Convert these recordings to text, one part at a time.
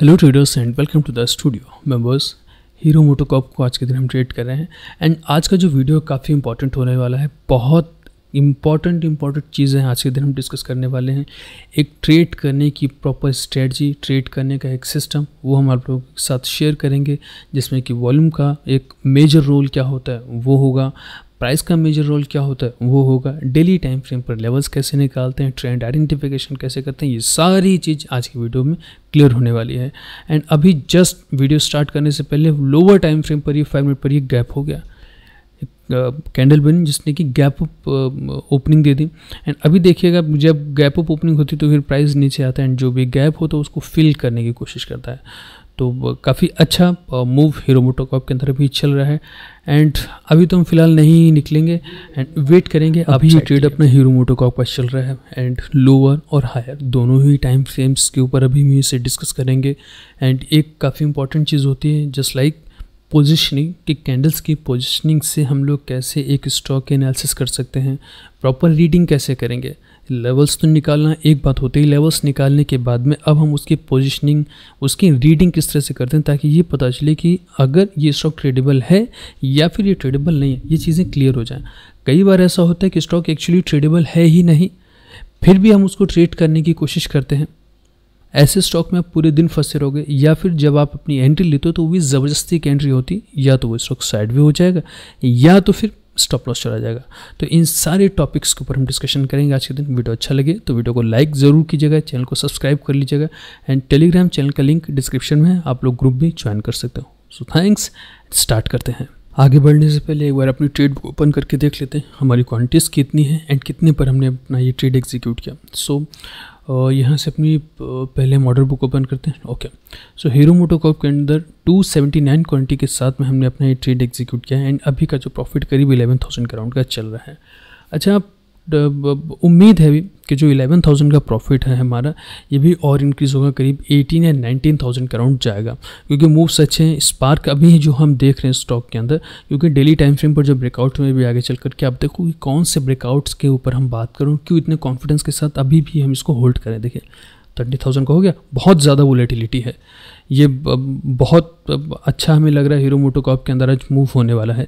hello traders and welcome to the studio members Hero MotoCorp को आज के दिन हम ट्रेड कर रहे हैं एंड आज का जो वीडियो काफ़ी इंपॉर्टेंट होने वाला है बहुत इम्पॉर्टेंट इम्पॉर्टेंट चीज़ें हैं आज के दिन हम डिस्कस करने वाले हैं एक ट्रेड करने की प्रॉपर स्ट्रेटजी ट्रेड करने का एक सिस्टम वो हम आप लोगों के साथ शेयर करेंगे जिसमें कि वॉल्यूम का एक मेजर रोल क्या होता है वो होगा प्राइस का मेजर रोल क्या होता है वो होगा डेली टाइम फ्रेम पर लेवल्स कैसे निकालते हैं ट्रेंड आइडेंटिफिकेशन कैसे करते हैं ये सारी चीज़ आज की वीडियो में क्लियर होने वाली है एंड अभी जस्ट वीडियो स्टार्ट करने से पहले लोअर टाइम फ्रेम पर ये फाइव मिनट पर ये गैप हो गया कैंडल बनी जिसने कि गैप अप ओपनिंग दे दी एंड अभी देखिएगा जब गैप अप ओपनिंग होती तो फिर प्राइस नीचे आता है एंड जो भी गैप होता तो है उसको फिल करने की कोशिश करता है तो काफ़ी अच्छा मूव हीरो मोटोकॉप के अंदर भी चल रहा है एंड अभी तो हम फिलहाल नहीं निकलेंगे एंड वेट करेंगे अभी ये ट्रेड अपना हीरो मोटोकॉप पर चल रहा है एंड लोअर और हायर दोनों ही टाइम फ्रेम्स के ऊपर अभी हम इसे डिस्कस करेंगे एंड एक काफ़ी इंपॉर्टेंट चीज़ होती है जस्ट लाइक like, पोजिशनिंग कि कैंडल्स की पोजिशनिंग से हम लोग कैसे एक स्टॉक के एनालिसिस कर सकते हैं प्रॉपर रीडिंग कैसे करेंगे लेवल्स तो निकालना एक बात होती है लेवल्स निकालने के बाद में अब हम उसकी पोजिशनिंग उसकी रीडिंग किस तरह से करते हैं ताकि ये पता चले कि अगर ये स्टॉक ट्रेडेबल है या फिर ये ट्रेडेबल नहीं है ये चीज़ें क्लियर हो जाएँ कई बार ऐसा होता है कि स्टॉक एक्चुअली ट्रेडेबल है ही नहीं फिर भी हम उसको ट्रेड करने की कोशिश करते हैं ऐसे स्टॉक में आप पूरे दिन फंसे रहोगे या फिर जब आप अपनी एंट्री लेते हो तो वो भी ज़बरदस्ती की एंट्री होती या तो वो स्टॉक साइड भी हो जाएगा या तो फिर स्टॉप लॉस चला जाएगा तो इन सारे टॉपिक्स के ऊपर हम डिस्कशन करेंगे आज के दिन वीडियो अच्छा लगे तो वीडियो को लाइक ज़रूर कीजिएगा चैनल को सब्सक्राइब कर लीजिएगा एंड टेलीग्राम चैनल का लिंक डिस्क्रिप्शन में है आप लोग ग्रुप भी ज्वाइन कर सकते हो सो थैंक्स स्टार्ट करते हैं आगे बढ़ने से पहले एक बार अपनी ट्रेड ओपन करके देख लेते हैं हमारी क्वांटिटीज़ कितनी है एंड कितने पर हमने अपना ये ट्रेड एग्जीक्यूट किया सो so, यहाँ से अपनी पहले मॉडल बुक ओपन करते हैं ओके सो हीरो मोटोकॉप के अंदर 279 क्वांटिटी के साथ में हमने अपना ये ट्रेड एग्जीक्यूट किया है एंड अभी का जो प्रॉफिट करीब 11000 थाउजेंड का चल रहा है अच्छा उम्मीद है कि जो 11,000 का प्रॉफिट है हमारा ये भी और इंक्रीज़ होगा करीब 18 या 19,000 का अराउंड जाएगा क्योंकि मूव्स अच्छे हैं स्पार्क अभी जो हम देख रहे हैं स्टॉक के अंदर क्योंकि डेली टाइम फ्रेम पर जो ब्रेकआउट में भी आगे चल करके आप देखो कि कौन से ब्रेकआउट्स के ऊपर हम बात करूँ क्यों इतने कॉन्फिडेंस के साथ अभी भी हम इसको होल्ड करें देखें थर्टी थाउजेंड का हो गया बहुत ज़्यादा वोलेटिलिटी है ये बहुत अच्छा हमें लग रहा है हीरो मोटोकॉप के अंदर आज मूव होने वाला है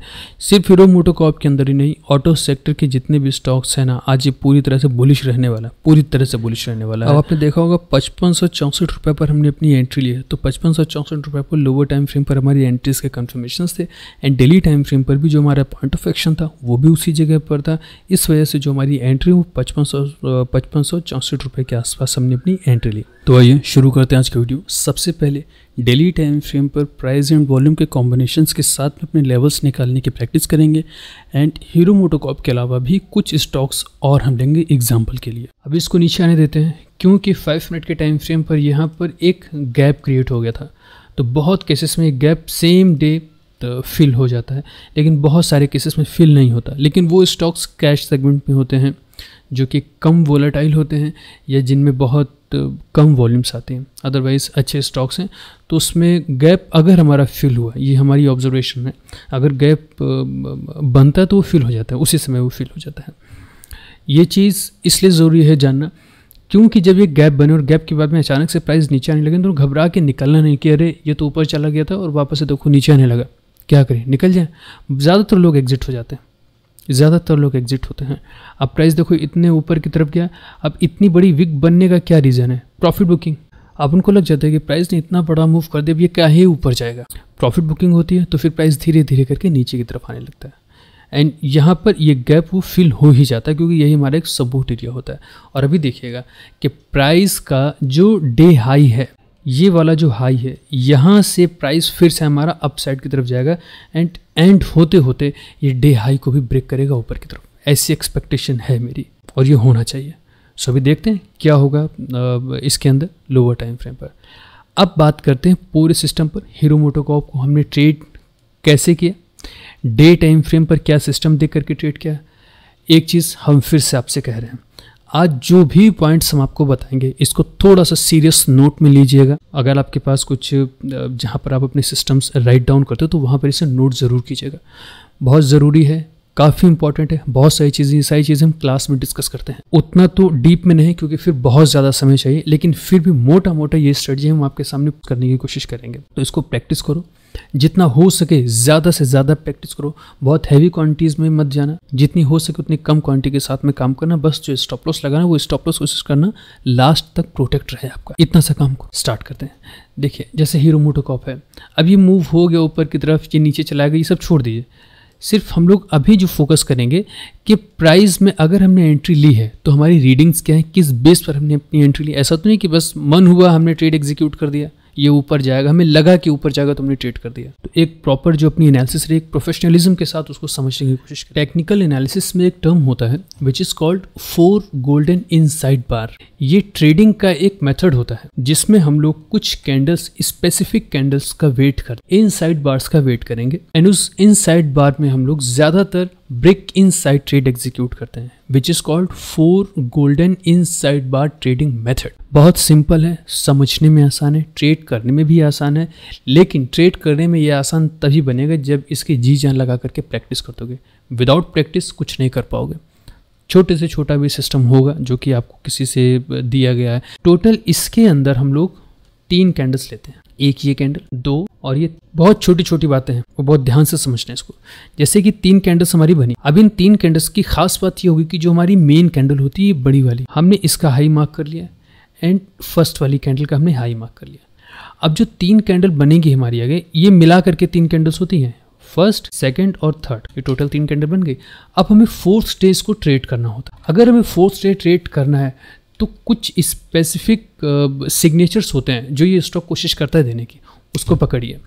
सिर्फ हीरो मोटोकॉप के अंदर ही नहीं ऑटो सेक्टर के जितने भी स्टॉक्स हैं ना आज ये पूरी तरह से बुलिश रहने वाला पूरी तरह से बुलिश रहने वाला अब आपने देखा होगा पचपन सौ चौंसठ रुपये पर हमने अपनी एंट्री ली है तो पचपन सौ चौंसठ रुपये पर लोअर टाइम फ्रेम पर हमारी एंट्रीज के कन्फर्मेशन थे एंड डेली टाइम फ्रेम पर भी जो हमारा पॉइंट ऑफ एक्शन था वो भी उसी जगह पर था इस वजह से जो हमारी एंट्री वो पचपन सौ पचपन सौ चौंसठ रुपये के आसपास हमने अपनी एंट्री ली तो आइए शुरू करते हैं आज का वीडियो सबसे पहले डेली टाइम फ्रेम पर प्राइस एंड वॉल्यूम के कॉम्बिनेशंस के साथ में अपने लेवल्स निकालने की प्रैक्टिस करेंगे एंड हीरो मोटोकॉप के अलावा भी कुछ स्टॉक्स और हम लेंगे एग्जाम्पल के लिए अब इसको नीचे आने देते हैं क्योंकि फाइव मिनट के टाइम फ्रेम पर यहाँ पर एक गैप क्रिएट हो गया था तो बहुत केसेस में गैप सेम डे फिल हो जाता है लेकिन बहुत सारे केसेस में फिल नहीं होता लेकिन वो स्टॉक्स कैश सेगमेंट में होते हैं जो कि कम वोलाटाइल होते हैं या जिनमें बहुत कम वॉल्यूम्स आते हैं अदरवाइज़ अच्छे स्टॉक्स हैं तो उसमें गैप अगर हमारा फिल हुआ ये हमारी ऑब्जर्वेशन है अगर गैप बनता है तो वो फिल हो जाता है उसी समय वो फिल हो जाता है ये चीज़ इसलिए ज़रूरी है जानना क्योंकि जब ये गैप बने और गैप के बाद में अचानक से प्राइस नीचे आने लगे तो घबरा के निकलना नहीं कि अरे ये तो ऊपर चला गया था और वापस से देखो नीचे आने लगा क्या करें निकल जाए ज़्यादातर लोग एग्जिट हो जाते हैं ज़्यादातर लोग एग्जिट होते हैं अब प्राइस देखो इतने ऊपर की तरफ गया अब इतनी बड़ी विक बनने का क्या रीज़न है प्रॉफिट बुकिंग अब उनको लग जाता है कि प्राइस ने इतना बड़ा मूव कर दिया अब ये क्या ही ऊपर जाएगा प्रॉफिट बुकिंग होती है तो फिर प्राइस धीरे धीरे करके नीचे की तरफ आने लगता है एंड यहाँ पर ये गैप वो फिल हो ही जाता है क्योंकि यही हमारा एक सपोर्ट एरिया होता है और अभी देखिएगा कि प्राइस का जो डे हाई है ये वाला जो हाई है यहाँ से प्राइस फिर से हमारा अपसाइड की तरफ जाएगा एंड एंड होते होते ये डे हाई को भी ब्रेक करेगा ऊपर की तरफ ऐसी एक्सपेक्टेशन है मेरी और ये होना चाहिए सो अभी देखते हैं क्या होगा इसके अंदर लोअर टाइम फ्रेम पर अब बात करते हैं पूरे सिस्टम पर हीरो मोटोकॉप को हमने ट्रेड कैसे किया डे टाइम फ्रेम पर क्या सिस्टम देख करके ट्रेड किया एक चीज़ हम फिर से आपसे कह रहे हैं आज जो भी पॉइंट्स हम आपको बताएंगे इसको थोड़ा सा सीरियस नोट में लीजिएगा अगर आपके पास कुछ जहाँ पर आप अपने सिस्टम्स राइट डाउन करते हो तो वहाँ पर इसे नोट ज़रूर कीजिएगा बहुत ज़रूरी है काफ़ी इंपॉर्टेंट है बहुत सारी चीज़ें सारी चीज़ें हम क्लास में डिस्कस करते हैं उतना तो डीप में नहीं क्योंकि फिर बहुत ज़्यादा समय चाहिए लेकिन फिर भी मोटा मोटा ये स्ट्रेटजी हम आपके सामने करने की कोशिश करेंगे तो इसको प्रैक्टिस करो जितना हो सके ज़्यादा से ज़्यादा प्रैक्टिस करो बहुत हैवी क्वांटिटीज़ में मत जाना जितनी हो सके उतनी कम क्वांटिटी के साथ में काम करना बस जो स्टॉप लॉस लगाना वो स्टॉप लॉस कोशिश करना लास्ट तक प्रोटेक्ट रहे आपका इतना सा काम को स्टार्ट करते हैं देखिए जैसे हीरो मोटोकॉप है अब ये मूव हो गया ऊपर की तरफ ये नीचे चला गया ये सब छोड़ दीजिए सिर्फ हम लोग अभी जो फोकस करेंगे कि प्राइस में अगर हमने एंट्री ली है तो हमारी रीडिंग्स क्या है किस बेस पर हमने अपनी एंट्री ली ऐसा तो नहीं कि बस मन हुआ हमने ट्रेड एग्जीक्यूट कर दिया ये ऊपर जाएगा हमें लगा कि ऊपर जाएगा तो हमने ट्रेड कर दिया तो एक प्रॉपर जो अपनी एनालिसिस रही एक प्रोफेशनलिज्म के साथ उसको समझने की कोशिश टेक्निकल एनालिसिस में एक टर्म होता है which is called four golden in bar ये ट्रेडिंग का एक मेथड होता है जिसमें हम लोग कुछ कैंडल्स स्पेसिफिक कैंडल्स का वेट कर इन साइड बार्स का वेट करेंगे एंड उस इन साइड बार में हम लोग ज़्यादातर break inside trade execute करते हैं which is called four golden inside bar trading method बहुत सिंपल है समझने में आसान है ट्रेड करने में भी आसान है लेकिन ट्रेड करने में यह आसान तभी बनेगा जब इसकी जी जान लगा करके प्रैक्टिस कर दोगे विदाउट प्रैक्टिस कुछ नहीं कर पाओगे छोटे से छोटा भी सिस्टम होगा जो कि आपको किसी से दिया गया है टोटल इसके अंदर हम लोग तीन कैंडल्स लेते हैं एक ये कैंडल दो और ये बहुत छोटी छोटी बातें हैं वो बहुत ध्यान से समझते हैं इसको जैसे कि तीन कैंडल्स हमारी बनी अब इन तीन कैंडल्स की खास बात ये होगी कि जो हमारी मेन कैंडल होती है बड़ी वाली हमने इसका हाई मार्क कर लिया एंड फर्स्ट वाली कैंडल का हमने हाई मार्क कर लिया अब जो तीन कैंडल बनेगी हमारी आगे ये मिला करके तीन कैंडल्स होती हैं फर्स्ट सेकेंड और थर्ड ये टोटल तीन कैंडल बन गई अब हमें फोर्थ डे इसको ट्रेड करना होता अगर हमें फोर्थ डे ट्रेड करना है तो कुछ स्पेसिफिक सिग्नेचर्स होते हैं जो ये स्टॉक कोशिश करता है देने की उसको पकड़िए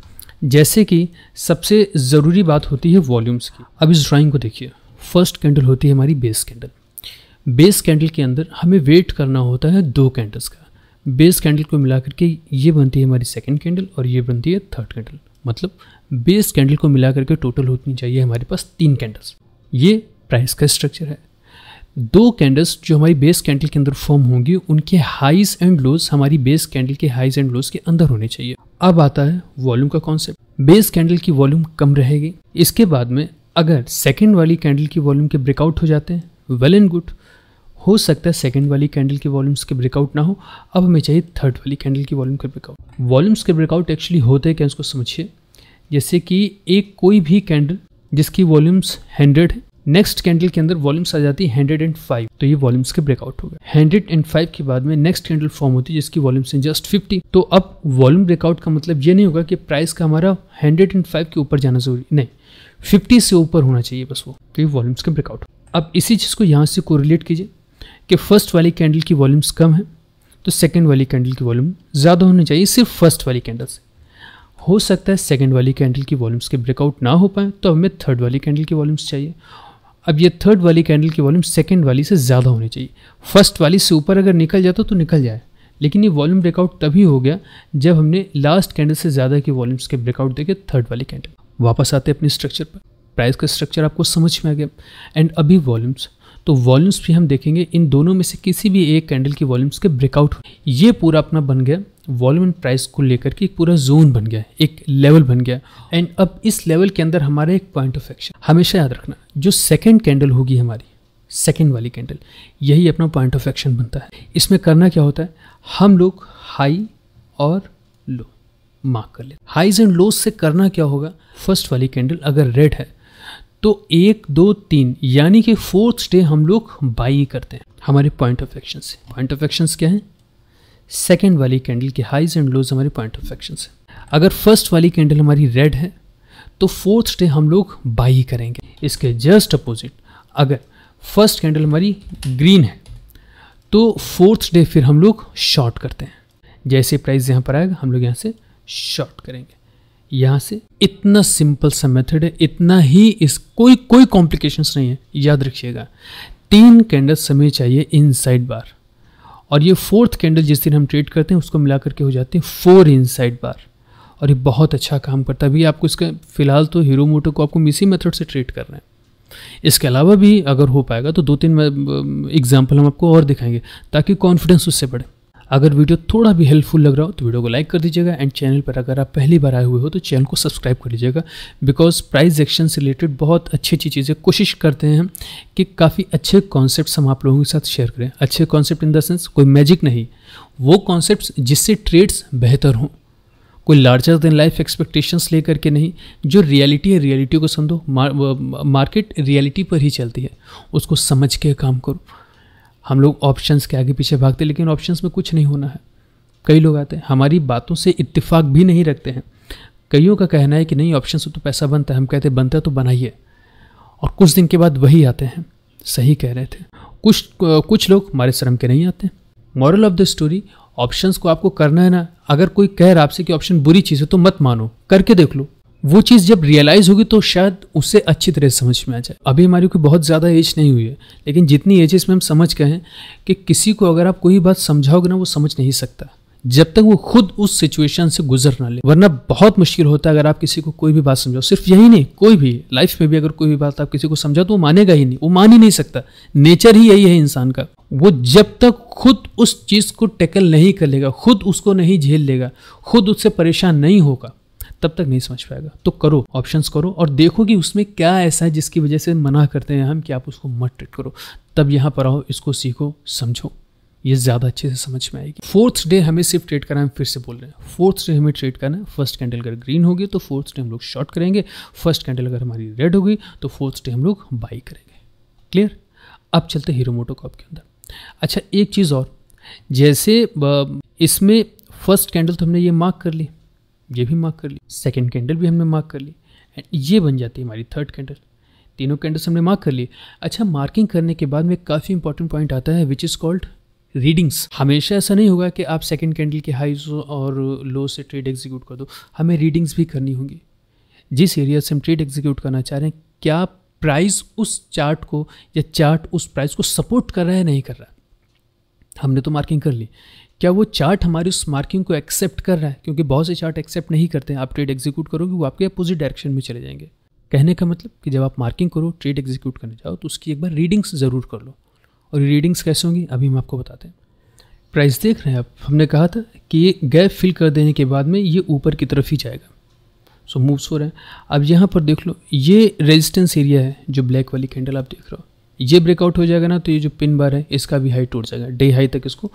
जैसे कि सबसे ज़रूरी बात होती है वॉल्यूम्स की अब इस ड्राइंग को देखिए फर्स्ट कैंडल होती है हमारी बेस कैंडल बेस कैंडल के अंदर हमें वेट करना होता है दो कैंडल्स का बेस कैंडल को मिला करके ये बनती है हमारी सेकेंड कैंडल और ये बनती है थर्ड कैंडल मतलब बेस कैंडल को मिला करके टोटल होनी चाहिए हमारे पास तीन कैंडल्स ये प्राइस का स्ट्रक्चर है दो कैंडल्स जो हमारी बेस कैंडल के अंदर फॉर्म होंगी उनके हाइज एंड लोज हमारी बेस कैंडल के हाइज एंड लोज के अंदर होने चाहिए अब आता है वॉल्यूम का कॉन्सेप्ट बेस कैंडल की वॉल्यूम कम रहेगी इसके बाद में अगर सेकेंड वाली कैंडल की वॉल्यूम के ब्रेकआउट हो जाते हैं वेल एंड गुड हो सकता है सेकेंड वाली कैंडल की वॉल्यूम्स के ब्रेकआउट ना हो अब हमें चाहिए थर्ड वाली कैंडल की वॉल्यूम के ब्रेकआउट वॉल्यूम्स के ब्रेकआउट एक्चुअली होते हैं क्या उसको समझिए जैसे कि एक कोई भी कैंडल जिसकी वॉल्यूम्स हंड्रेड है नेक्स्ट कैंडल के अंदर वॉल्यूम्स आ जाती है हंड्रेड एंड फाइव तो ये वॉल्यूम्स के ब्रेकआउट हो गए हंड्रेड एंड फाइव के बाद में नेक्स्ट कैंडल फॉर्म होती है जिसकी वॉल्यूम्स हैं जस्ट फिफ्टी तो अब वॉल्यूम ब्रेकआउट का मतलब ये नहीं होगा कि प्राइस का हमारा हंड्रेड एंड फाइव के ऊपर जाना जरूरी नहीं फिफ्टी से ऊपर होना चाहिए बस वो तो ये वॉल्यूम्स का ब्रेकआउट अब इसी चीज़ को यहाँ से कोरिलेट कीजिए कि फर्स्ट वाली कैंडल की वॉल्यूम्स कम है तो सेकेंड वाली कैंडल की वॉल्यूम ज़्यादा होनी चाहिए सिर्फ फर्स्ट वाली कैंडल से हो सकता है सेकेंड वाली कैंडल की वॉल्यूम्स के ब्रेकआउट ना हो पाए तो हमें थर्ड वाली कैंडल की वॉल्यूम्स चाहिए अब ये थर्ड वाली कैंडल की वॉल्यूम सेकेंड वाली से ज़्यादा होनी चाहिए फर्स्ट वाली से ऊपर अगर निकल जाता तो निकल जाए लेकिन ये वॉल्यूम ब्रेकआउट तभी हो गया जब हमने लास्ट कैंडल से ज़्यादा की वॉल्यूम्स के ब्रेकआउट देखे थर्ड वाली कैंडल वापस आते अपने स्ट्रक्चर पर प्राइस का स्ट्रक्चर आपको समझ में आ गया एंड अभी वॉल्यूम्स तो वॉल्यूम्स भी हम देखेंगे इन दोनों में से किसी भी एक कैंडल की वॉल्यूम्स के ब्रेकआउट ये पूरा अपना बन गया वॉल्यूम एंड प्राइस को लेकर के एक पूरा जोन बन गया एक लेवल बन गया एंड अब इस लेवल के अंदर हमारा एक पॉइंट ऑफ एक्शन हमेशा याद रखना जो सेकेंड कैंडल होगी हमारी सेकेंड वाली कैंडल यही अपना पॉइंट ऑफ एक्शन बनता है इसमें करना क्या होता है हम लोग हाई और लो मार्क कर लेते हाईज एंड लोज से करना क्या होगा फर्स्ट वाली कैंडल अगर रेड है तो एक दो तीन यानी कि फोर्थ डे हम लोग बाई करते हैं हमारे पॉइंट ऑफ एक्शन से पॉइंट ऑफ एक्शन क्या है सेकेंड वाली कैंडल के हाइज एंड लोज हमारे पॉइंट ऑफ एक्शन से अगर फर्स्ट वाली कैंडल हमारी रेड है तो फोर्थ डे हम लोग बाई करेंगे इसके जस्ट अपोजिट अगर फर्स्ट कैंडल हमारी ग्रीन है तो फोर्थ डे फिर हम लोग शॉर्ट करते हैं जैसे प्राइस यहाँ पर आएगा हम लोग यहाँ से शॉर्ट करेंगे यहाँ से इतना सिंपल सा मेथड है इतना ही इस कोई कोई कॉम्प्लिकेशंस नहीं है याद रखिएगा तीन कैंडल समय चाहिए इन साइड बार और ये फोर्थ कैंडल जिस दिन हम ट्रेड करते हैं उसको मिला करके हो जाते हैं फोर इन बार और ये बहुत अच्छा काम करता है अभी आपको इसका फिलहाल तो हीरो मोटो को आपको इसी मेथड से ट्रेड रहे हैं इसके अलावा भी अगर हो पाएगा तो दो तीन एग्जाम्पल हम आपको और दिखाएंगे ताकि कॉन्फिडेंस उससे बढ़े अगर वीडियो थोड़ा भी हेल्पफुल लग रहा हो तो वीडियो को लाइक कर दीजिएगा एंड चैनल पर अगर आप पहली बार आए हुए हो तो चैनल को सब्सक्राइब कर लीजिएगा बिकॉज प्राइस एक्शन से रिलेटेड बहुत अच्छी अच्छी चीज़ें कोशिश करते हैं कि काफ़ी अच्छे कॉन्सेप्ट हम आप लोगों के साथ शेयर करें अच्छे कॉन्सेप्ट इन द सेंस कोई मैजिक नहीं वो कॉन्सेप्ट जिससे ट्रेड्स बेहतर हों कोई लार्जर देन लाइफ एक्सपेक्टेशंस लेकर के नहीं जो रियलिटी है रियलिटी को समझो मार्केट रियलिटी पर ही चलती है उसको समझ के काम करो हम लोग ऑप्शंस के आगे पीछे भागते लेकिन ऑप्शंस में कुछ नहीं होना है कई लोग आते हैं हमारी बातों से इत्तेफाक भी नहीं रखते हैं कईयों का कहना है कि नहीं ऑप्शन से तो पैसा बनता है हम कहते हैं बनता है तो बनाइए और कुछ दिन के बाद वही आते हैं सही कह रहे थे कुछ कुछ लोग हमारे शर्म के नहीं आते moral of the story options को आपको करना है ना अगर कोई कह रहा आपसे कि ऑप्शन बुरी चीज़ है तो मत मानो करके देख लो वो चीज़ जब रियलाइज़ होगी तो शायद उससे अच्छी तरह समझ में आ जाए अभी हमारी कोई बहुत ज़्यादा एज नहीं हुई है लेकिन जितनी एजेस में हम समझ गए हैं कि किसी को अगर आप कोई बात समझाओगे ना वो समझ नहीं सकता जब तक वो खुद उस सिचुएशन से गुजर ना ले वरना बहुत मुश्किल होता है अगर आप किसी को कोई भी बात समझाओ सिर्फ यही नहीं कोई भी लाइफ में भी अगर कोई भी बात आप किसी को समझाओ तो वो मानेगा ही नहीं वो मान ही नहीं सकता नेचर ही यही है इंसान का वो जब तक खुद उस चीज़ को टैकल नहीं कर लेगा खुद उसको नहीं झेल लेगा खुद उससे परेशान नहीं होगा तब तक नहीं समझ पाएगा तो करो ऑप्शंस करो और देखो कि उसमें क्या ऐसा है जिसकी वजह से मना करते हैं हम कि आप उसको मत ट्रीट करो तब यहाँ पर आओ इसको सीखो समझो ये ज़्यादा अच्छे से समझ में आएगी फोर्थ डे हमें सिर्फ ट्रेड करना है फिर से बोल रहे हैं फोर्थ डे हमें ट्रेड करना है फर्स्ट कैंडल अगर ग्रीन होगी तो फोर्थ डे हम लोग शॉर्ट करेंगे फर्स्ट कैंडल अगर हमारी रेड होगी तो फोर्थ डे हम लोग बाई करेंगे क्लियर अब चलते हैं हीरो मोटो कॉप के अंदर अच्छा एक चीज़ और जैसे इसमें फर्स्ट कैंडल तो हमने ये मार्क कर ली ये भी मार्क कर ली सेकेंड कैंडल भी हमने मार्क कर ली एंड ये बन जाती है हमारी थर्ड कैंडल तीनों कैंडल्स हमने मार्क कर लिए अच्छा मार्किंग करने के बाद में काफ़ी इंपॉर्टेंट पॉइंट आता है विच इज़ कॉल्ड रीडिंग्स हमेशा ऐसा नहीं होगा कि आप सेकेंड कैंडल के हाईज और लो से ट्रेड एग्जीक्यूट कर दो हमें रीडिंग्स भी करनी होंगी जिस एरिया से हम ट्रेड एग्जीक्यूट करना चाह रहे हैं क्या प्राइस उस चार्ट को या चार्ट उस प्राइस को सपोर्ट कर रहा है नहीं कर रहा हमने तो मार्किंग कर ली क्या वो चार्ट हमारी उस मार्किंग को एक्सेप्ट कर रहा है क्योंकि बहुत से चार्ट एक्सेप्ट नहीं करते हैं आप ट्रेड एग्जीक्यूट करोगे वो आपके अपोजिट डायरेक्शन में चले जाएंगे कहने का मतलब कि जब आप मार्किंग करो ट्रेड एग्जीक्यूट करने जाओ तो उसकी एक बार रीडिंग्स ज़रूर कर लो और रीडिंग्स कैसे होंगी अभी हम आपको बताते हैं प्राइस देख रहे हैं आप हमने कहा था कि ये गैप फिल कर देने के बाद में ये ऊपर की तरफ ही जाएगा सो मूव्स हो रहे हैं अब यहाँ पर देख लो ये रेजिस्टेंस एरिया है जो ब्लैक वाली कैंडल आप देख रहे हो ये ब्रेकआउट हो जाएगा ना तो ये जो पिन बार है इसका भी हाई टूट जाएगा डे हाई तक इसको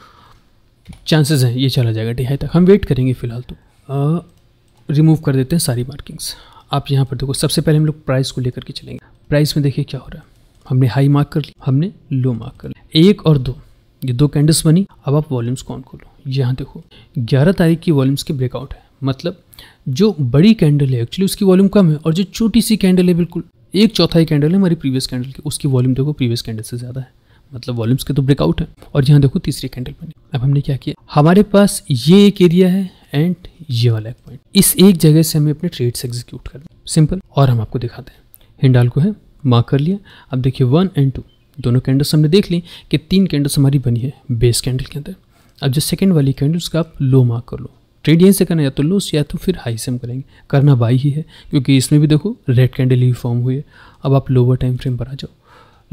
चांसेस हैं ये चला जाएगा हाई तक हम वेट करेंगे फ़िलहाल तो रिमूव कर देते हैं सारी मार्किंग्स आप यहाँ पर देखो सबसे पहले हम लोग प्राइस को लेकर के चलेंगे प्राइस में देखिए क्या हो रहा है हमने हाई मार्क कर लिया हमने लो मार्क कर लिया एक और दो ये दो कैंडल्स बनी अब आप वॉल्यूम्स कौन खोलो यहाँ देखो ग्यारह तारीख की वॉल्यूम्स की ब्रेकआउट है मतलब जो बड़ी कैंडल है एक्चुअली उसकी वॉल्यूम कम है और जो छोटी सी कैंडल है बिल्कुल एक चौथाई कैंडल है हमारी प्रीवियस कैंडल की उसकी वॉल्यूम देखो प्रीवियस कैंडल से ज़्यादा है मतलब वॉल्यूम्स के तो ब्रेकआउट है और यहाँ देखो तीसरी कैंडल बनी अब हमने क्या किया हमारे पास ये एक एरिया है एंड ये वाला एक पॉइंट इस एक जगह से हमें अपने ट्रेड्स एग्जीक्यूट करना सिंपल और हम आपको दिखाते हैं हिंडाल को है मार्क कर लिया अब देखिए वन एंड टू दोनों कैंडल्स हमने देख ली कि तीन कैंडल्स हमारी बनी है बेस कैंडल के अंदर अब जो सेकेंड वाली कैंडल्स का आप लो मार्क कर लो ट्रेड यहीं से करना या तो लो या तो फिर हाई से हम करेंगे करना बाई ही है क्योंकि इसमें भी देखो रेड कैंडल ही फॉर्म हुई है अब आप लोअर टाइम फ्रेम पर आ जाओ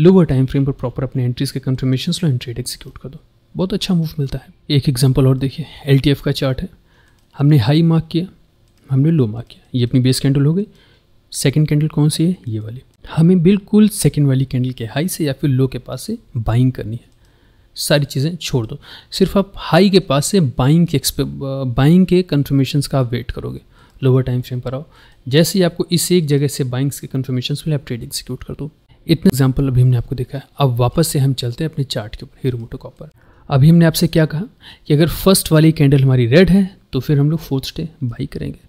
लोअर टाइम फ्रेम पर प्रॉपर अपने एंट्रीज के कन्फर्मेशन लो एंड ट्रेड एग्जीक्यूट कर दो बहुत अच्छा मूव मिलता है एक एग्जांपल और देखिए एल का चार्ट है हमने हाई मार्क किया हमने लो मार्क किया ये अपनी बेस कैंडल हो गई सेकेंड कैंडल कौन सी है ये वाली हमें बिल्कुल सेकेंड वाली कैंडल के हाई से या फिर लो के पास से बाइंग करनी है सारी चीज़ें छोड़ दो सिर्फ आप हाई के पास से बाइंग के बाइंग के कन्फर्मेशन का आप वेट करोगे लोअर टाइम फ्रेम पर आओ जैसे ही आपको इस एक जगह से बाइंग्स के कन्फर्मेशन मिले आप ट्रेड एग्जीक्यूट कर दो इतना एग्जाम्पल अभी हमने आपको देखा है अब वापस से हम चलते हैं अपने चार्ट के ऊपर हीरो मोटो कॉपर अभी हमने आपसे क्या कहा कि अगर फर्स्ट वाली कैंडल हमारी रेड है तो फिर हम लोग फोर्थ डे बाई करेंगे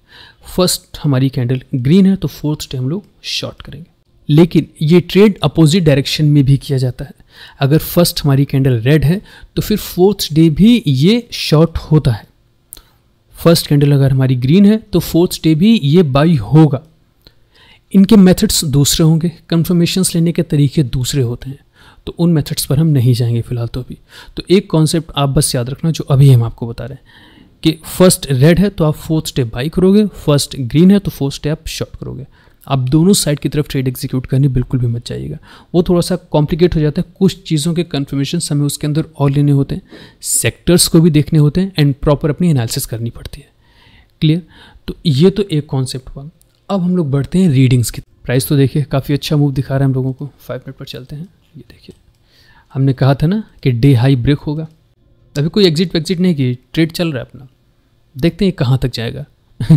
फर्स्ट हमारी कैंडल ग्रीन है तो फोर्थ डे हम लोग शॉर्ट करेंगे लेकिन ये ट्रेड अपोजिट डायरेक्शन में भी किया जाता है अगर फर्स्ट हमारी कैंडल रेड है तो फिर फोर्थ डे भी ये शॉर्ट होता है फर्स्ट कैंडल अगर हमारी ग्रीन है तो फोर्थ डे भी ये बाई होगा इनके मेथड्स दूसरे होंगे कन्फर्मेशंस लेने के तरीके दूसरे होते हैं तो उन मेथड्स पर हम नहीं जाएंगे फिलहाल तो अभी तो एक कॉन्सेप्ट आप बस याद रखना जो अभी हम आपको बता रहे हैं कि फर्स्ट रेड है तो आप फोर्थ स्टेप बाई करोगे फर्स्ट ग्रीन है तो फोर्थ स्टेप आप शॉर्ट करोगे आप दोनों साइड की तरफ ट्रेड एग्जीक्यूट करनी बिल्कुल भी मत जाइएगा वो थोड़ा सा कॉम्प्लिकेट हो जाता है कुछ चीज़ों के कन्फर्मेशन हमें उसके अंदर और लेने होते हैं सेक्टर्स को भी देखने होते हैं एंड प्रॉपर अपनी एनालिसिस करनी पड़ती है क्लियर तो ये तो एक कॉन्सेप्ट हुआ अब हम लोग बढ़ते हैं रीडिंग्स की प्राइस तो देखिए काफ़ी अच्छा मूव दिखा रहे हैं हम लोगों को फाइव मिनट पर चलते हैं ये देखिए हमने कहा था ना कि डे हाई ब्रेक होगा अभी कोई एग्जिट वेग्जिट नहीं की ट्रेड चल रहा है अपना देखते हैं कहाँ तक जाएगा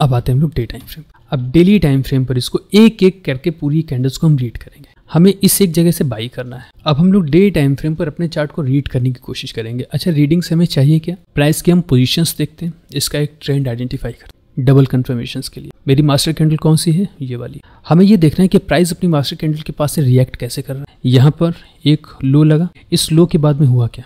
अब आते हैं हम लोग डे टाइम फ्रेम अब डेली टाइम फ्रेम पर इसको एक एक करके पूरी कैंडल्स को हम रीड करेंगे हमें इस एक जगह से बाई करना है अब हम लोग डे टाइम फ्रेम पर अपने चार्ट को रीड करने की कोशिश करेंगे अच्छा रीडिंग से हमें चाहिए क्या प्राइस के हम पोजीशंस देखते हैं इसका एक ट्रेंड आइडेंटिफाई करते हैं डबल कन्फर्मेशन के लिए मेरी मास्टर कैंडल कौन सी है ये वाली हमें ये देखना है कि प्राइस अपनी मास्टर कैंडल के पास से रिएक्ट कैसे कर रहा है यहाँ पर एक लो लगा इस लो के बाद में हुआ क्या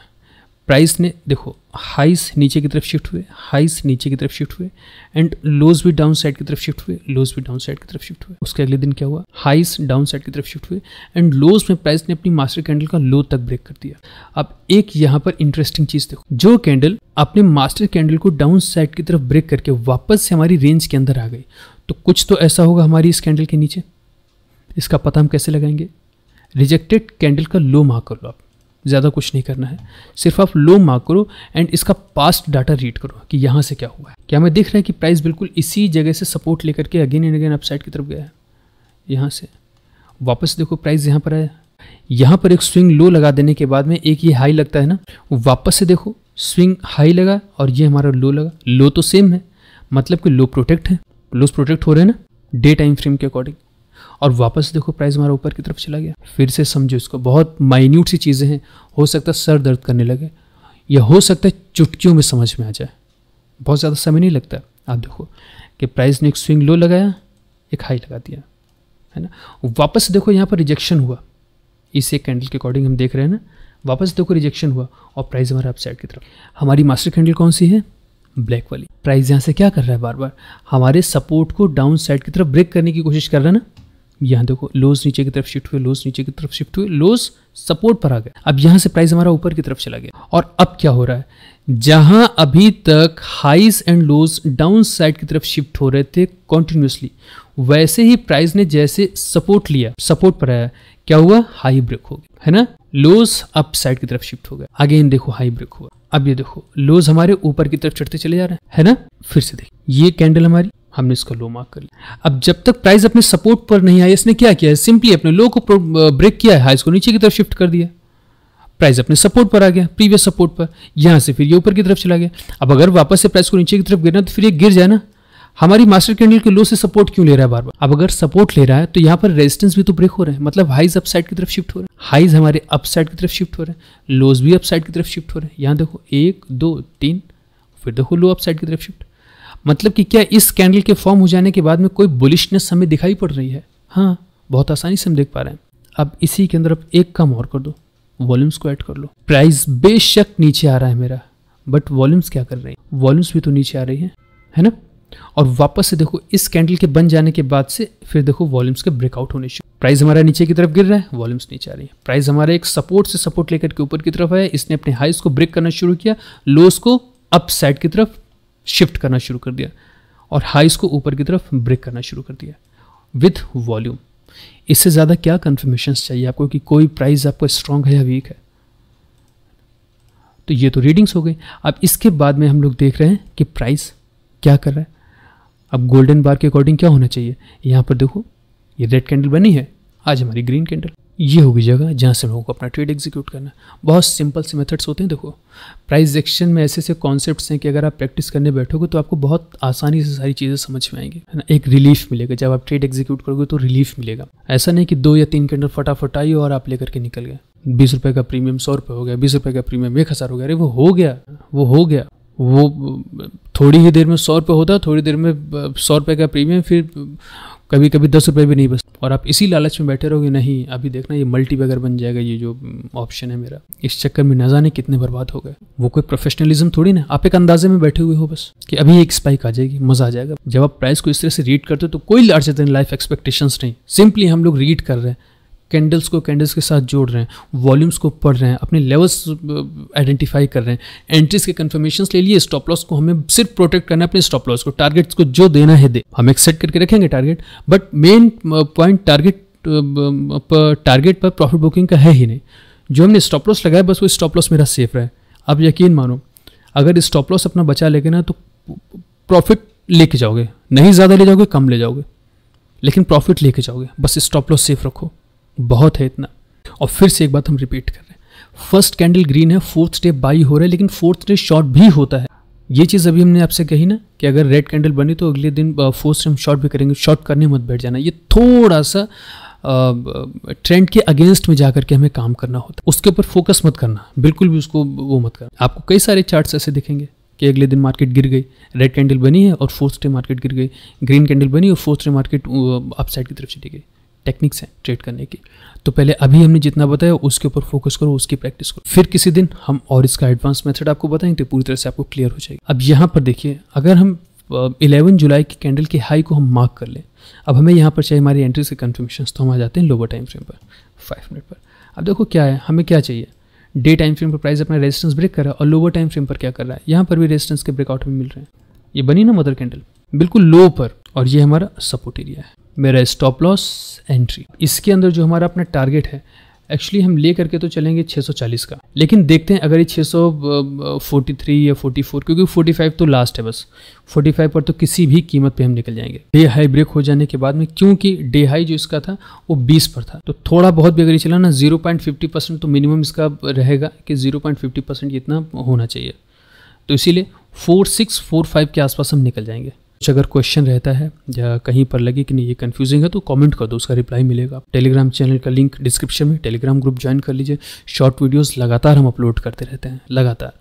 प्राइस ने देखो हाइस नीचे की तरफ शिफ्ट हुए हाइस नीचे की तरफ शिफ्ट हुए एंड लोज भी डाउन साइड की तरफ शिफ्ट हुए लोज भी डाउन साइड की तरफ शिफ्ट हुए उसके अगले दिन क्या हुआ हाइस डाउन साइड की तरफ शिफ्ट हुए एंड लोज में प्राइस ने अपनी मास्टर कैंडल का लो तक ब्रेक कर दिया अब एक यहाँ पर इंटरेस्टिंग चीज देखो जो कैंडल अपने मास्टर कैंडल को डाउन साइड की तरफ ब्रेक करके वापस से हमारी रेंज के अंदर आ गई तो कुछ तो ऐसा होगा हमारी इस कैंडल के नीचे इसका पता हम कैसे लगाएंगे रिजेक्टेड कैंडल का लो मार्क कर लो आप ज़्यादा कुछ नहीं करना है सिर्फ आप लो मार्क करो एंड इसका पास्ट डाटा रीड करो कि यहाँ से क्या हुआ है क्या हमें देख रहा है कि प्राइस बिल्कुल इसी जगह से सपोर्ट लेकर के अगेन एंड अगेन अपसाइड की तरफ गया है यहाँ से वापस देखो प्राइस यहाँ पर आया यहाँ पर एक स्विंग लो लगा देने के बाद में एक ये हाई लगता है ना वापस से देखो स्विंग हाई लगा और ये हमारा लो लगा लो तो सेम है मतलब कि लो प्रोटेक्ट है लोस प्रोटेक्ट हो रहे हैं ना डे टाइम फ्रेम के अकॉर्डिंग और वापस देखो प्राइस हमारा ऊपर की तरफ चला गया फिर से समझो इसको बहुत माइन्यूट सी चीज़ें हैं हो सकता है सर दर्द करने लगे या हो सकता है चुटकियों में समझ में आ जाए बहुत ज़्यादा समय नहीं लगता आप देखो कि प्राइस ने एक स्विंग लो लगाया एक हाई लगा दिया है ना वापस देखो यहाँ पर रिजेक्शन हुआ इसे कैंडल के अकॉर्डिंग हम देख रहे हैं ना वापस देखो रिजेक्शन हुआ और प्राइस हमारा अपसाइड की तरफ हमारी मास्टर कैंडल कौन सी है ब्लैक वाली प्राइस यहाँ से क्या कर रहा है बार बार हमारे सपोर्ट को डाउन साइड की तरफ ब्रेक करने की कोशिश कर रहा है ना यहाँ देखो लोज नीचे की तरफ शिफ्ट हुए लोज नीचे की तरफ शिफ्ट हुए लोज सपोर्ट पर आ गए अब यहाँ से प्राइस हमारा ऊपर की तरफ चला गया और अब क्या हो रहा है जहाँ अभी तक हाइस एंड लोज डाउन साइड की तरफ शिफ्ट हो रहे थे कॉन्टिन्यूसली वैसे ही प्राइस ने जैसे सपोर्ट लिया सपोर्ट पर आया क्या हुआ हाई ब्रेक हो गया है ना लोज अप साइड की तरफ शिफ्ट हो गया अगेन देखो हाई ब्रेक हुआ अब ये देखो लोज हमारे ऊपर की तरफ चढ़ते चले जा रहे हैं है ना फिर से देखिए ये कैंडल हमारी हमने इसको लो मार्क कर लिया अब जब तक प्राइस अपने सपोर्ट पर नहीं आई इसने क्या किया है सिंपली अपने लो को ब्रेक किया है हाइस को नीचे की तरफ शिफ्ट कर दिया प्राइस अपने सपोर्ट पर आ गया प्रीवियस सपोर्ट पर यहाँ से फिर ये ऊपर की तरफ चला गया अब अगर वापस से प्राइस को नीचे की तरफ गिरना तो फिर ये गिर जाए ना हमारी मास्टर कैंडल के लो से सपोर्ट क्यों ले रहा है बार बार अब अगर सपोर्ट ले रहा है तो यहाँ पर रेजिस्टेंस भी तो ब्रेक मतलब हो रहे हैं मतलब हाइज अप साइड की तरफ शिफ्ट हो रहे हैं हाइज हमारे अप साइड की तरफ शिफ्ट हो रहे हैं लोज भी अप साइड की तरफ शिफ्ट हो रहे हैं यहाँ देखो एक दो तीन फिर देखो लो अप साइड की तरफ शिफ्ट मतलब कि क्या इस कैंडल के फॉर्म हो जाने के बाद में कोई बुलिशनेस हमें दिखाई पड़ रही है हाँ बहुत आसानी से हम देख पा रहे हैं अब इसी के अंदर अब एक काम और कर दो वॉल्यूम्स को ऐड कर लो प्राइस बेशक नीचे आ रहा है मेरा बट वॉल्यूम्स क्या कर रहे हैं वॉल्यूम्स भी तो नीचे आ रही है है ना और वापस से देखो इस कैंडल के बन जाने के बाद से फिर देखो वॉल्यूम्स के ब्रेकआउट होने शुरू प्राइस हमारा नीचे की तरफ गिर रहा है वॉल्यूम्स नीचे आ रही है प्राइस हमारा एक सपोर्ट से सपोर्ट लेकर के ऊपर की तरफ आया इसने अपने हाइस को ब्रेक करना शुरू किया लोस को अप साइड की तरफ शिफ्ट करना शुरू कर दिया और हाइस को ऊपर की तरफ ब्रेक करना शुरू कर दिया विथ वॉल्यूम इससे ज़्यादा क्या कन्फर्मेशन चाहिए आपको कि कोई प्राइस आपका स्ट्रांग है या वीक है तो ये तो रीडिंग्स हो गई अब इसके बाद में हम लोग देख रहे हैं कि प्राइस क्या कर रहा है अब गोल्डन बार के अकॉर्डिंग क्या होना चाहिए यहाँ पर देखो ये रेड कैंडल बनी है आज हमारी ग्रीन कैंडल ये होगी जगह जहाँ से लोगों को अपना ट्रेड एग्जीक्यूट करना बहुत सिंपल से मेथड्स होते हैं देखो प्राइस एक्शन में ऐसे ऐसे कॉन्सेप्ट्स हैं कि अगर आप प्रैक्टिस करने बैठोगे तो आपको बहुत आसानी से सारी चीज़ें समझ में आएंगी है ना एक रिलीफ मिलेगा जब आप ट्रेड एग्जीक्यूट करोगे तो रिलीफ मिलेगा ऐसा नहीं कि दो या तीन के अंडर फटाफट आई और आप लेकर के निकल गए बीस रुपये का प्रीमियम सौ रुपये हो गया बीस रुपये का प्रीमियम एक हज़ार हो गया अरे वो हो गया वो हो गया वो थोड़ी ही देर में सौ रुपये होता है थोड़ी देर में सौ रुपये का प्रीमियम फिर कभी कभी दस रुपये भी नहीं बस और आप इसी लालच में बैठे रहोगे नहीं अभी देखना ये मल्टी बैगर बन जाएगा ये जो ऑप्शन है मेरा इस चक्कर में न जाने कितने बर्बाद हो गए वो कोई प्रोफेशनलिज्म थोड़ी ना आप एक अंदाजे में बैठे हुए हो बस कि अभी एक स्पाइक आ जाएगी मजा आ जाएगा जब आप प्राइस को इस तरह से रीड करते हो तो कोई लार्जर देन लाइफ एक्सपेक्टेशंस नहीं सिंपली हम लोग रीड कर रहे हैं कैंडल्स को कैंडल्स के साथ जोड़ रहे हैं वॉल्यूम्स को पढ़ रहे हैं अपने लेवल्स आइडेंटिफाई कर रहे हैं एंट्रीज के कन्फर्मेशन ले लिए स्टॉप लॉस को हमें सिर्फ प्रोटेक्ट करना है अपने स्टॉप लॉस को टारगेट्स को जो देना है दे हम एक सेट करके रखेंगे target but main point target target पर प्रॉफिट बुकिंग का है ही नहीं जो हमने स्टॉप लॉस लगाया बस वो स्टॉप लॉस मेरा सेफ रहा है आप यकीन मानो अगर स्टॉप लॉस अपना बचा लेके ना तो प्रॉफिट लेके जाओगे नहीं ज़्यादा ले जाओगे कम ले जाओगे लेकिन प्रॉफिट लेके जाओगे बस स्टॉप लॉस सेफ रखो बहुत है इतना और फिर से एक बात हम रिपीट कर रहे हैं फर्स्ट कैंडल ग्रीन है फोर्थ स्टेप बाई हो रहा है लेकिन फोर्थ डे शॉर्ट भी होता है ये चीज़ अभी हमने आपसे कही ना कि अगर रेड कैंडल बनी तो अगले दिन फोर्थ uh, डे हम शॉर्ट भी करेंगे शॉर्ट करने मत बैठ जाना ये थोड़ा सा ट्रेंड uh, के अगेंस्ट में जा करके हमें काम करना होता है उसके ऊपर फोकस मत करना बिल्कुल भी उसको वो मत करना आपको कई सारे चार्ट्स ऐसे दिखेंगे कि अगले दिन मार्केट गिर गई रेड कैंडल बनी है और फोर्थ डे मार्केट गिर गई ग्रीन कैंडल बनी और फोर्थ डे मार्केट अपसाइड की तरफ चली गई टेक्निक्स हैं ट्रेड करने की तो पहले अभी हमने जितना बताया उसके ऊपर फोकस करो उसकी प्रैक्टिस करो फिर किसी दिन हम और इसका एडवांस मेथड आपको बताएंगे तो पूरी तरह से आपको क्लियर हो जाएगी अब यहाँ पर देखिए अगर हम इलेवन जुलाई की कैंडल की हाई को हम मार्क कर लें अब हमें यहाँ पर चाहिए हमारी एंट्रीज के कन्फर्मेशन तो हम आ जाते हैं लोअर टाइम फ्रेम पर फाइव मिनट पर अब देखो क्या है हमें क्या चाहिए डे टाइम फ्रेम पर प्राइस अपना रेजिस्टेंस ब्रेक कर रहा है और लोअर टाइम फ्रेम पर क्या कर रहा है यहाँ पर भी रेजिस्टेंस के ब्रेकआउट में मिल रहे हैं ये बनी ना मदर कैंडल बिल्कुल लो पर और ये हमारा सपोर्ट एरिया है मेरा स्टॉप लॉस एंट्री इसके अंदर जो हमारा अपना टारगेट है एक्चुअली हम ले करके तो चलेंगे 640 का लेकिन देखते हैं अगर ये 643 या 44 क्योंकि 45 तो लास्ट है बस 45 पर तो किसी भी कीमत पे हम निकल जाएंगे डे हाई ब्रेक हो जाने के बाद में क्योंकि डे हाई जो इसका था वो 20 पर था तो थोड़ा बहुत भी अगर ये चला ना 0.50 परसेंट तो मिनिमम इसका रहेगा कि 0.50 परसेंट इतना होना चाहिए तो इसीलिए 4645 के आसपास हम निकल जाएंगे कुछ अगर क्वेश्चन रहता है या कहीं पर लगे कि नहीं ये कन्फ्यूजिंग है तो कमेंट कर दो उसका रिप्लाई मिलेगा टेलीग्राम चैनल का लिंक डिस्क्रिप्शन में टेलीग्राम ग्रुप ज्वाइन कर लीजिए शॉर्ट वीडियोस लगातार हम अपलोड करते रहते हैं लगातार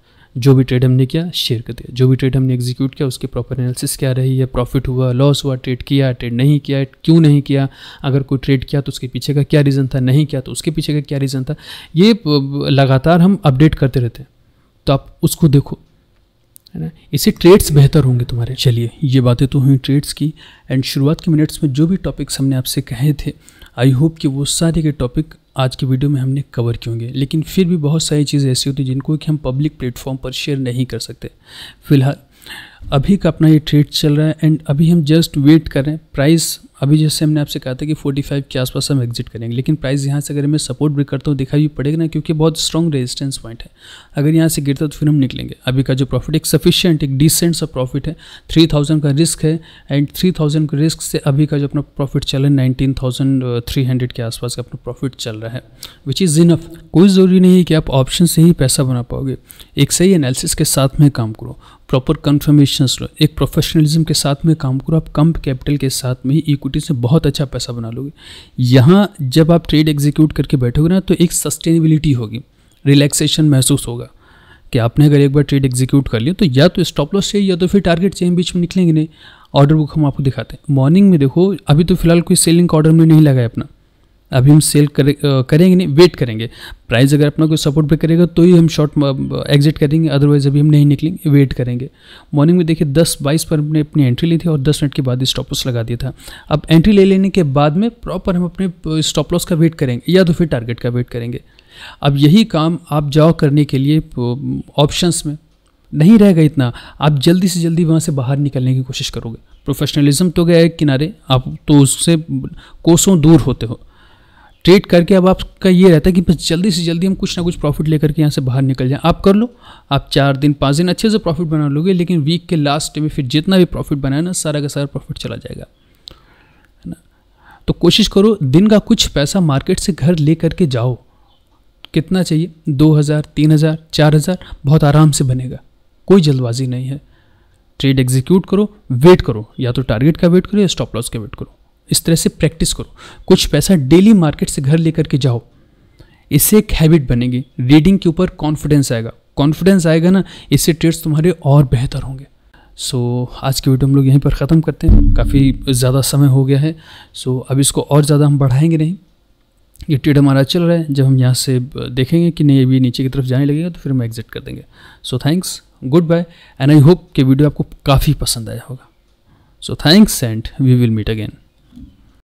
जो भी ट्रेड हमने किया शेयर कर दिया जो भी ट्रेड हमने एग्जीक्यूट किया उसके प्रॉपर एनालिसिस क्या रही है प्रॉफिट हुआ लॉस हुआ ट्रेड किया ट्रेड नहीं किया क्यों नहीं किया अगर कोई ट्रेड किया तो उसके पीछे का क्या रीज़न था नहीं किया तो उसके पीछे का क्या रीज़न था ये लगातार हम अपडेट करते रहते हैं तो आप उसको देखो है ना इससे ट्रेड्स बेहतर होंगे तुम्हारे चलिए ये बातें तो हुई ट्रेड्स की एंड शुरुआत के मिनट्स में जो भी टॉपिक्स हमने आपसे कहे थे आई होप कि वो सारे के टॉपिक आज की वीडियो में हमने कवर किए होंगे लेकिन फिर भी बहुत सारी चीज़ें ऐसी होती हैं जिनको कि हम पब्लिक प्लेटफॉर्म पर शेयर नहीं कर सकते फिलहाल अभी का अपना ये ट्रेड चल रहा है एंड अभी हम जस्ट वेट कर रहे हैं प्राइस अभी जैसे हमने आपसे कहा था कि 45 के आसपास हम एग्जिट करेंगे लेकिन प्राइस यहाँ से अगर मैं सपोर्ट ब्रेक करता हूँ दिखाई भी पड़ेगा ना क्योंकि बहुत स्ट्रॉन्ग रेजिस्टेंस पॉइंट है अगर यहाँ से गिरता तो फिर हम निकलेंगे अभी का जो प्रॉफिट एक सफिशियंट एक डिसेंट सा प्रॉफिट है थ्री थाउजेंड का रिस्क है एंड थ्री थाउजेंड रिस्क से अभी का जो अपना प्रॉफिट चल रहा है नाइनटीन थाउजेंड थ्री हंड्रेड के आसपास का अपना प्रॉफिट चल रहा है विच इज़ इनफ कोई ज़रूरी नहीं है कि आप ऑप्शन से ही पैसा बना पाओगे एक सही एनालिसिस के साथ में काम करो प्रॉपर कन्फर्मेशंस लो एक प्रोफेशनलिज्म के साथ में काम करो आप कम कैपिटल के साथ में ही इक्विटी से बहुत अच्छा पैसा बना लोगे यहाँ जब आप ट्रेड एग्जीक्यूट करके बैठोगे ना तो एक सस्टेनेबिलिटी होगी रिलैक्सेशन महसूस होगा कि आपने अगर एक बार ट्रेड एग्जीक्यूट कर लिया तो या तो स्टॉप लॉस चाहिए या तो फिर टारगेट चाहिए बीच में निकलेंगे नहीं ऑर्डर बुक हम आपको दिखाते हैं मॉर्निंग में देखो अभी तो फिलहाल कोई सेलिंग का ऑर्डर में नहीं लगा है अपना अभी हम सेल करे, करेंगे नहीं वेट करेंगे प्राइस अगर अपना कोई सपोर्ट भी करेगा तो ही हम शॉर्ट एग्जिट करेंगे अदरवाइज अभी हम नहीं निकलेंगे वेट करेंगे मॉर्निंग में देखिए दस बाईस पर हमने अपनी एंट्री ली थी और दस मिनट के बाद स्टॉपलॉस लगा दिया था अब एंट्री ले लेने के बाद में प्रॉपर हम अपने स्टॉपलॉस का वेट करेंगे या तो फिर टारगेट का वेट करेंगे अब यही काम आप जाओ करने के लिए ऑप्शंस में नहीं रहेगा इतना आप जल्दी से जल्दी वहाँ से बाहर निकलने की कोशिश करोगे प्रोफेशनलिज्म तो गया है किनारे आप तो उससे कोसों दूर होते हो ट्रेड करके अब आपका ये रहता है कि बस जल्दी से जल्दी हम कुछ ना कुछ प्रॉफिट लेकर के यहाँ से बाहर निकल जाएं आप कर लो आप चार दिन पाँच दिन अच्छे से प्रॉफिट बना लोगे लेकिन वीक के लास्ट में फिर जितना भी प्रॉफिट बनाए ना सारा का सारा प्रॉफिट चला जाएगा है ना तो कोशिश करो दिन का कुछ पैसा मार्केट से घर ले करके जाओ कितना चाहिए दो हज़ार तीन हज़ार चार हज़ार बहुत आराम से बनेगा कोई जल्दबाजी नहीं है ट्रेड एग्जीक्यूट करो वेट करो या तो टारगेट का वेट करो या स्टॉप लॉस का वेट करो इस तरह से प्रैक्टिस करो कुछ पैसा डेली मार्केट से घर लेकर के जाओ इससे एक हैबिट बनेगी रीडिंग के ऊपर कॉन्फिडेंस आएगा कॉन्फिडेंस आएगा ना इससे ट्रेड्स तुम्हारे और बेहतर होंगे सो so, आज की वीडियो हम लोग यहीं पर ख़त्म करते हैं काफ़ी ज़्यादा समय हो गया है सो so, अब इसको और ज़्यादा हम बढ़ाएंगे नहीं ये ट्रेड हमारा चल रहा है जब हम यहाँ से देखेंगे कि नहीं अभी नीचे की तरफ जाने लगेगा तो फिर हम एग्जिट कर देंगे so thanks goodbye and I hope कि वीडियो आपको काफ़ी पसंद आया होगा so thanks and we will meet again